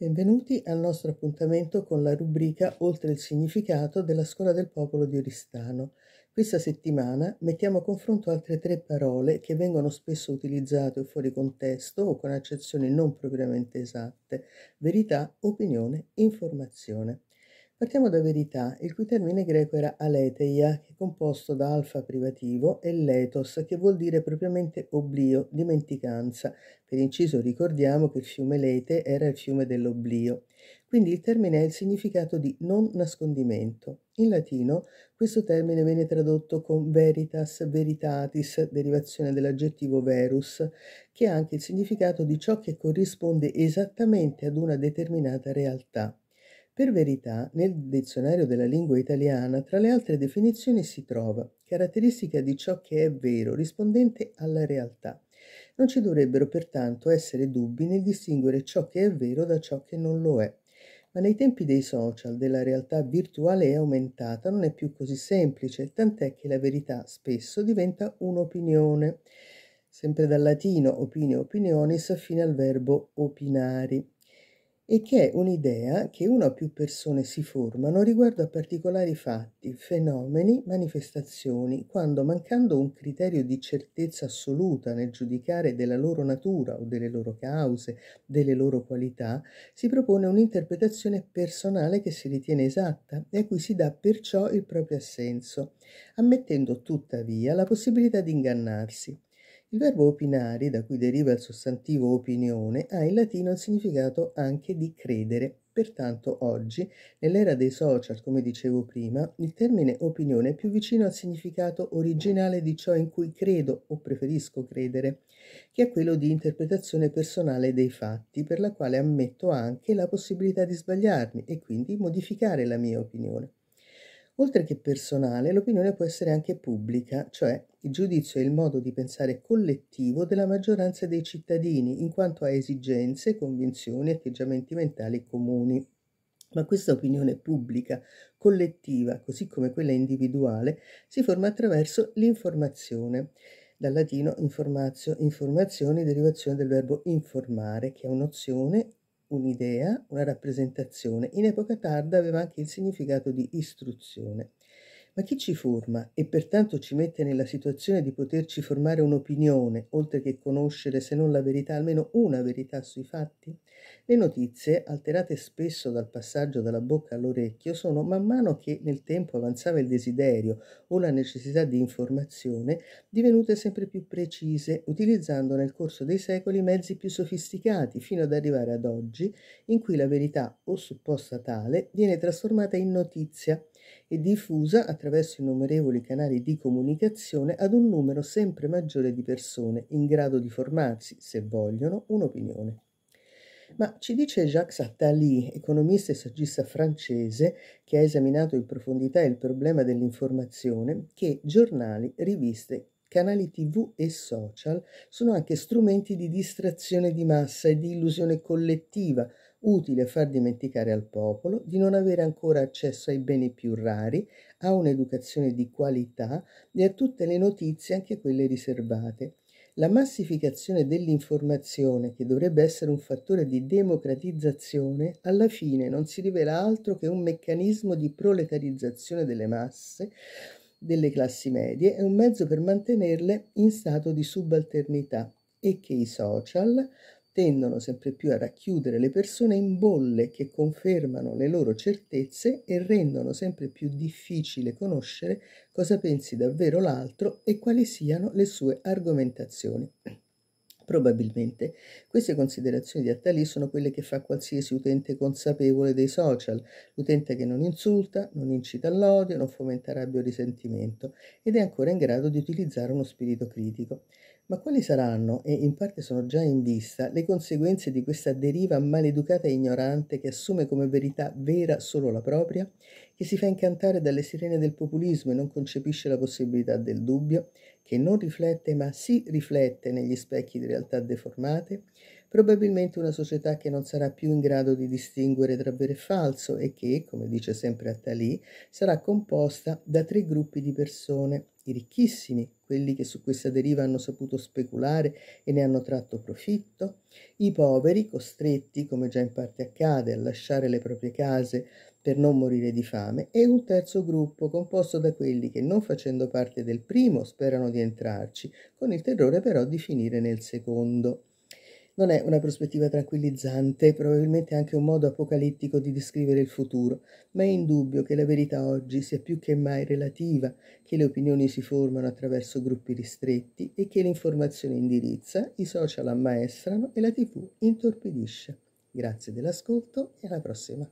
Benvenuti al nostro appuntamento con la rubrica Oltre il significato della Scuola del Popolo di Oristano. Questa settimana mettiamo a confronto altre tre parole che vengono spesso utilizzate fuori contesto o con accezioni non propriamente esatte, verità, opinione, informazione. Partiamo da verità, il cui termine greco era aleteia, che è composto da alfa privativo, e letos, che vuol dire propriamente oblio, dimenticanza. Per inciso ricordiamo che il fiume Lete era il fiume dell'oblio. Quindi il termine ha il significato di non nascondimento. In latino questo termine viene tradotto con veritas, veritatis, derivazione dell'aggettivo verus, che ha anche il significato di ciò che corrisponde esattamente ad una determinata realtà. Per verità, nel dizionario della lingua italiana, tra le altre definizioni si trova caratteristica di ciò che è vero, rispondente alla realtà. Non ci dovrebbero pertanto essere dubbi nel distinguere ciò che è vero da ciò che non lo è. Ma nei tempi dei social, della realtà virtuale è aumentata, non è più così semplice, tant'è che la verità spesso diventa un'opinione. Sempre dal latino opine opinionis fino al verbo opinari e che è un'idea che una o più persone si formano riguardo a particolari fatti, fenomeni, manifestazioni, quando mancando un criterio di certezza assoluta nel giudicare della loro natura o delle loro cause, delle loro qualità, si propone un'interpretazione personale che si ritiene esatta e a cui si dà perciò il proprio assenso, ammettendo tuttavia la possibilità di ingannarsi. Il verbo opinare, da cui deriva il sostantivo opinione, ha in latino il significato anche di credere. Pertanto oggi, nell'era dei social, come dicevo prima, il termine opinione è più vicino al significato originale di ciò in cui credo o preferisco credere, che è quello di interpretazione personale dei fatti, per la quale ammetto anche la possibilità di sbagliarmi e quindi modificare la mia opinione. Oltre che personale, l'opinione può essere anche pubblica, cioè il giudizio è il modo di pensare collettivo della maggioranza dei cittadini in quanto a esigenze, convinzioni e atteggiamenti mentali comuni. Ma questa opinione pubblica, collettiva, così come quella individuale, si forma attraverso l'informazione. Dal latino informatio, informazione, derivazione del verbo informare, che è un'opzione un'idea, una rappresentazione. In epoca tarda aveva anche il significato di istruzione. Ma chi ci forma e pertanto ci mette nella situazione di poterci formare un'opinione, oltre che conoscere, se non la verità, almeno una verità sui fatti? Le notizie, alterate spesso dal passaggio dalla bocca all'orecchio, sono man mano che nel tempo avanzava il desiderio o la necessità di informazione, divenute sempre più precise, utilizzando nel corso dei secoli mezzi più sofisticati, fino ad arrivare ad oggi, in cui la verità o supposta tale viene trasformata in notizia e diffusa attraverso innumerevoli canali di comunicazione ad un numero sempre maggiore di persone in grado di formarsi, se vogliono, un'opinione. Ma ci dice Jacques Attali, economista e saggista francese, che ha esaminato in profondità il problema dell'informazione, che giornali, riviste, canali tv e social sono anche strumenti di distrazione di massa e di illusione collettiva, utile a far dimenticare al popolo di non avere ancora accesso ai beni più rari, a un'educazione di qualità e a tutte le notizie, anche quelle riservate. La massificazione dell'informazione, che dovrebbe essere un fattore di democratizzazione, alla fine non si rivela altro che un meccanismo di proletarizzazione delle masse, delle classi medie, e un mezzo per mantenerle in stato di subalternità e che i social tendono sempre più a racchiudere le persone in bolle che confermano le loro certezze e rendono sempre più difficile conoscere cosa pensi davvero l'altro e quali siano le sue argomentazioni. Probabilmente queste considerazioni di Attali sono quelle che fa qualsiasi utente consapevole dei social, l'utente che non insulta, non incita all'odio, non fomenta rabbia o risentimento ed è ancora in grado di utilizzare uno spirito critico. Ma quali saranno, e in parte sono già in vista, le conseguenze di questa deriva maleducata e ignorante che assume come verità vera solo la propria, che si fa incantare dalle sirene del populismo e non concepisce la possibilità del dubbio, che non riflette ma si riflette negli specchi di realtà deformate, probabilmente una società che non sarà più in grado di distinguere tra vero e falso e che, come dice sempre Attali, sarà composta da tre gruppi di persone i ricchissimi, quelli che su questa deriva hanno saputo speculare e ne hanno tratto profitto, i poveri, costretti, come già in parte accade, a lasciare le proprie case per non morire di fame, e un terzo gruppo composto da quelli che, non facendo parte del primo, sperano di entrarci, con il terrore però di finire nel secondo. Non è una prospettiva tranquillizzante, probabilmente anche un modo apocalittico di descrivere il futuro, ma è indubbio che la verità oggi sia più che mai relativa, che le opinioni si formano attraverso gruppi ristretti e che l'informazione indirizza, i social ammaestrano e la TV intorpidisce. Grazie dell'ascolto e alla prossima.